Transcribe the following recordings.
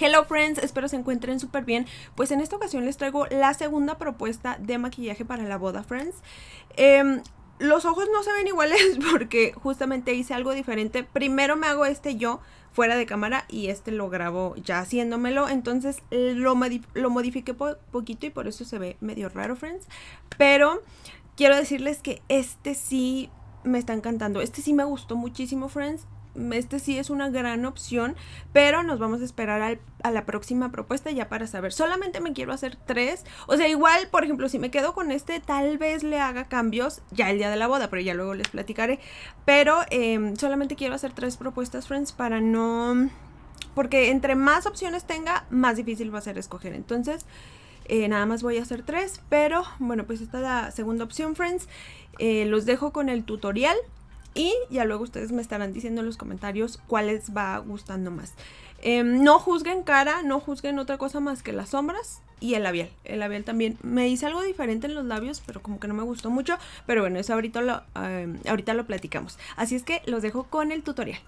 Hello friends, espero se encuentren súper bien. Pues en esta ocasión les traigo la segunda propuesta de maquillaje para la boda, friends. Em, los ojos no se ven iguales porque justamente hice algo diferente. Primero me hago este yo fuera de cámara y este lo grabo ya haciéndomelo. Entonces lo, lo modifiqué poquito y por eso se ve medio raro, friends. Pero quiero decirles que este sí me está encantando. Este sí me gustó muchísimo, friends este sí es una gran opción, pero nos vamos a esperar a la próxima propuesta ya para saber. Solamente me quiero hacer tres. O sea, igual, por ejemplo, si me quedo con este, tal vez le haga cambios ya el día de la boda, pero ya luego les platicaré. Pero em, solamente quiero hacer tres propuestas, friends, para no... Porque entre más opciones tenga, más difícil va a ser escoger. Entonces... Eh, nada más voy a hacer tres, pero bueno, pues esta es la segunda opción, friends. Eh, los dejo con el tutorial. Y ya luego ustedes me estarán diciendo en los comentarios cuáles va gustando más. Em, no juzguen cara, no juzguen otra cosa más que las sombras y el labial. El labial también. Me hice algo diferente en los labios, pero como que no me gustó mucho. Pero bueno, eso ahorita lo, em, ahorita lo platicamos. Así es que los dejo con el tutorial.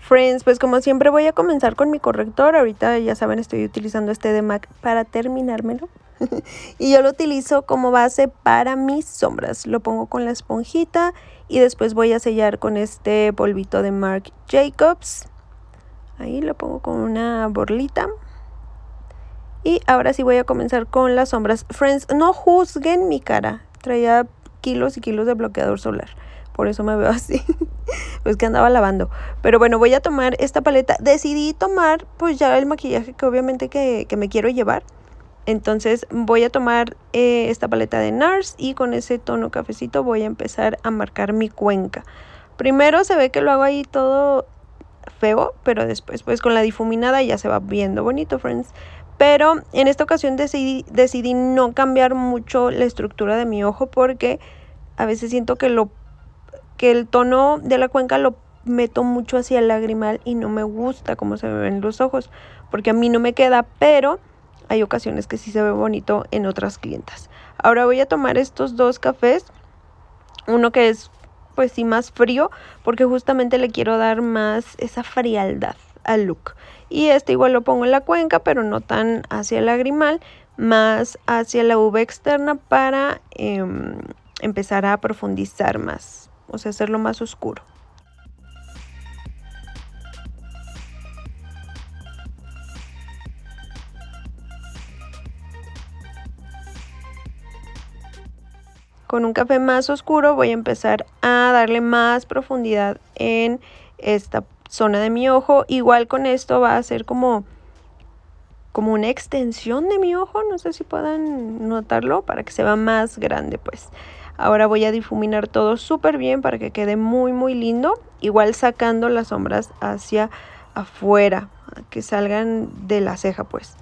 Friends, pues como siempre voy a comenzar con mi corrector. Ahorita ya saben, estoy utilizando este de MAC para terminármelo. y yo lo utilizo como base para mis sombras. Lo pongo con la esponjita y después voy a sellar con este polvito de Marc Jacobs. Ahí lo pongo con una borlita. Y ahora sí voy a comenzar con las sombras. Friends, no juzguen mi cara. Traía kilos y kilos de bloqueador solar. Por eso me veo así. pues que andaba lavando. Pero bueno, voy a tomar esta paleta. Decidí tomar pues ya el maquillaje que obviamente que, que me quiero llevar. Entonces voy a tomar eh, esta paleta de NARS y con ese tono cafecito voy a empezar a marcar mi cuenca. Primero se ve que lo hago ahí todo feo, pero después pues con la difuminada ya se va viendo bonito, friends. Pero en esta ocasión decidí, decidí no cambiar mucho la estructura de mi ojo porque a veces siento que, lo, que el tono de la cuenca lo meto mucho hacia el lagrimal y no me gusta cómo se me ven los ojos porque a mí no me queda, pero hay ocasiones que sí se ve bonito en otras clientas. Ahora voy a tomar estos dos cafés, uno que es pues sí más frío, porque justamente le quiero dar más esa frialdad al look. Y este igual lo pongo en la cuenca, pero no tan hacia el lagrimal, más hacia la uva externa para em, empezar a profundizar más, o sea, hacerlo más oscuro. Con un café más oscuro voy a empezar a darle más profundidad en esta zona de mi ojo. Igual con esto va a ser como, como una extensión de mi ojo. No sé si puedan notarlo para que se vea más grande pues. Ahora voy a difuminar todo súper bien para que quede muy muy lindo. Igual sacando las sombras hacia afuera, que salgan de la ceja pues.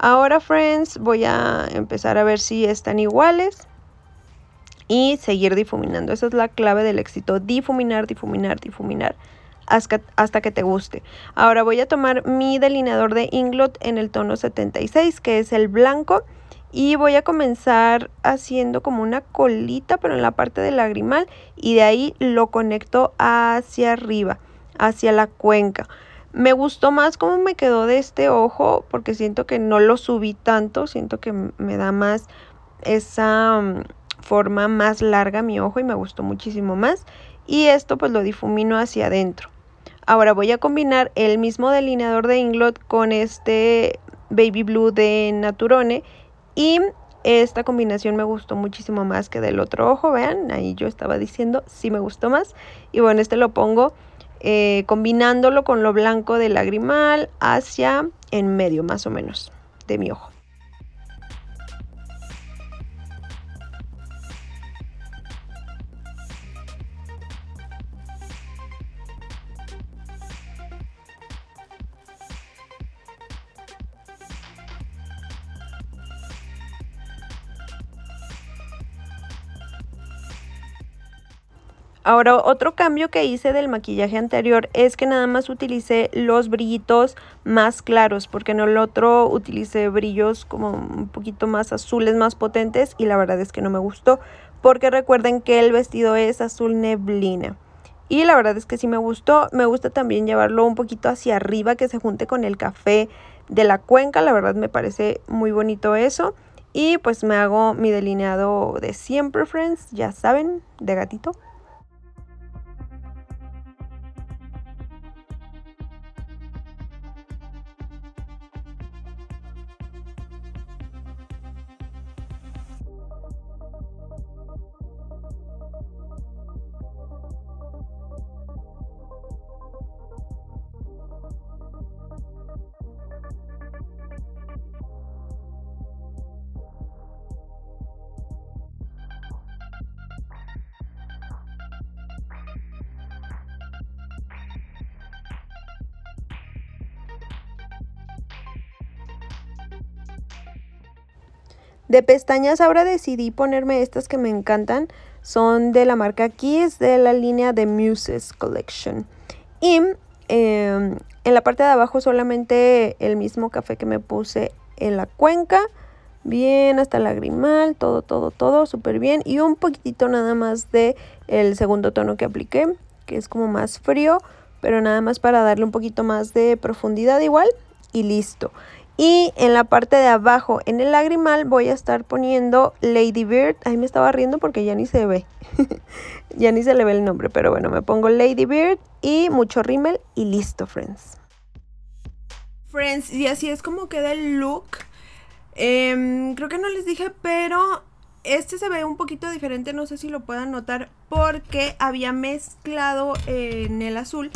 Ahora friends voy a empezar a ver si están iguales y seguir difuminando. Esa es la clave del éxito, difuminar, difuminar, difuminar hasta, que te guste. Ahora voy a tomar mi delineador de Inglot en el tono 76, que es el blanco, y voy a comenzar haciendo como una colita, pero en la parte del lagrimal, y de ahí lo conecto hacia arriba, hacia la cuenca. Me gustó más cómo me quedó de este ojo porque siento que no lo subí tanto, siento que me da más esa mm, forma más larga mi ojo y me gustó muchísimo más. Y esto pues lo difumino hacia adentro. Ahora voy a combinar el mismo delineador de Inglot con este Baby Blue de Naturone. Y esta combinación me gustó muchísimo más que del otro ojo. Vean, ahí yo estaba diciendo sí me gustó más. Y bueno, este lo pongo eh, combinándolo con lo blanco de lagrimal hacia en medio más o menos de mi ojo. Ahora, otro cambio que hice del maquillaje anterior es que nada más utilicé los brillitos más claros, porque en el otro utilicé brillos como un poquito más azules, más potentes, y la verdad es que no me gustó, porque recuerden que el vestido es azul neblina. Y la verdad es que sí me gustó, me gusta también llevarlo un poquito hacia arriba, que se junte con el café de la cuenca, la verdad me parece muy bonito eso. Y pues me hago mi delineado de siempre, friends, ya saben, de gatito. De pestañas ahora decidí ponerme estas que me encantan. Son de la marca Kiss de la línea de Muses Collection. Y em, en la parte de abajo solamente el mismo café que me puse en la cuenca. Bien, hasta lagrimal, todo, todo, todo, súper bien. Y un poquitito nada más de el segundo tono que apliqué, que es como más frío, pero nada más para darle un poquito más de profundidad igual. Y listo. Y en la parte de abajo, en el lagrimal, voy a estar poniendo Lady Bird. Ahí me estaba riendo porque ya ni se ve. ya ni se le ve el nombre, pero bueno, me pongo Lady Bird y mucho rímel y listo, friends. Friends, y así es como queda el look. Em, creo que no les dije, pero este se ve un poquito diferente, no sé si lo puedan notar, porque había mezclado en el azul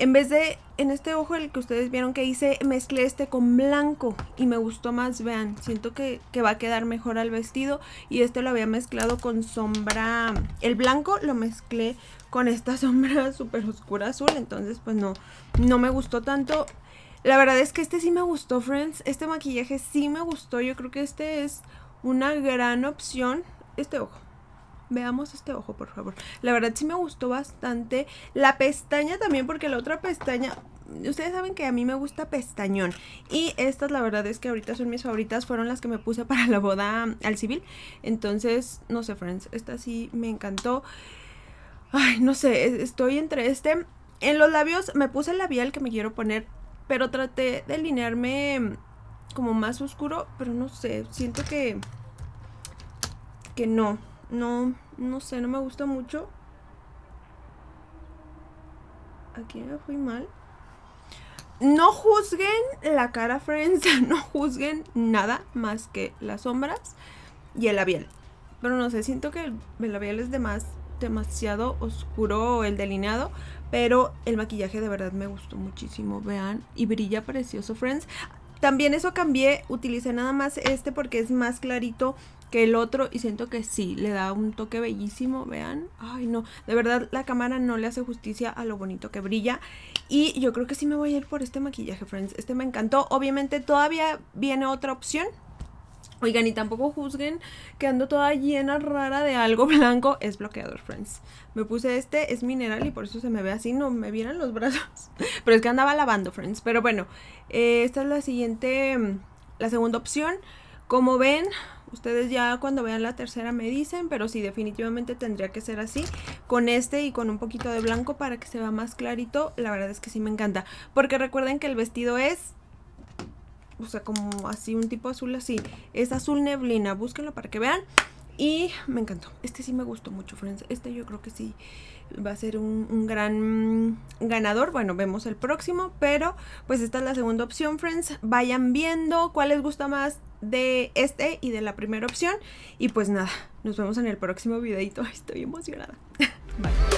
en vez de, en este ojo el que ustedes vieron que hice, mezclé este con blanco y me gustó más, vean, siento que, va a quedar mejor al vestido y este lo había mezclado con sombra, el blanco lo mezclé con esta sombra súper oscura azul, entonces pues no, no me gustó tanto. La verdad es que este sí me gustó, friends, este maquillaje sí me gustó, yo creo que este es una gran opción, este ojo. Veamos este ojo, por favor. La verdad sí me gustó bastante. La pestaña también, porque la otra pestaña... Ustedes saben que a mí me gusta pestañón. Y estas la verdad es que ahorita son mis favoritas. Fueron las que me puse para la boda al civil. Entonces, no sé, friends. Esta sí me encantó. Ay, no sé. Estoy entre este... En los labios me puse el labial que me quiero poner. Pero traté de alinearme como más oscuro. Pero no sé. Siento que... Que no no, no sé, no me gusta mucho. Aquí me fui mal. No juzguen la cara, friends. No juzguen nada más que las sombras y el labial. Pero no sé, siento que el labial es demasiado oscuro el delineado. Pero el maquillaje de verdad me gustó muchísimo. Vean, y brilla precioso, friends. También eso cambié. Utilicé nada más este porque es más clarito que el otro y siento que sí, le da un toque bellísimo, vean, ay no, de verdad la cámara no le hace justicia a lo bonito que brilla y yo creo que sí me voy a ir por este maquillaje, friends, este me encantó, obviamente todavía viene otra opción, Oigan, y tampoco juzguen que ando toda llena rara de algo blanco. Es bloqueador, friends. Me puse este, es mineral y por eso se me ve así. No me vieran los brazos. Pero es que andaba lavando, friends. Pero bueno, eh, esta es la siguiente, mm, la segunda opción. Como ven, Ustedes ya cuando vean la tercera me dicen, pero sí, definitivamente tendría que ser así. Con este y con un poquito de blanco para que se vea más clarito, la verdad es que sí me encanta. Porque recuerden que el vestido es, o sea, como así, un tipo azul así. Es azul neblina, búsquenlo para que vean. Y me encantó. Este sí me gustó mucho, Friends. Este yo creo que sí va a ser un, gran ganador. Bueno, vemos el próximo, pero pues esta es la segunda opción, Friends. Vayan viendo cuál les gusta más de este y de la primera opción. Y pues nada, nos vemos en el próximo videito. Estoy emocionada. Bye.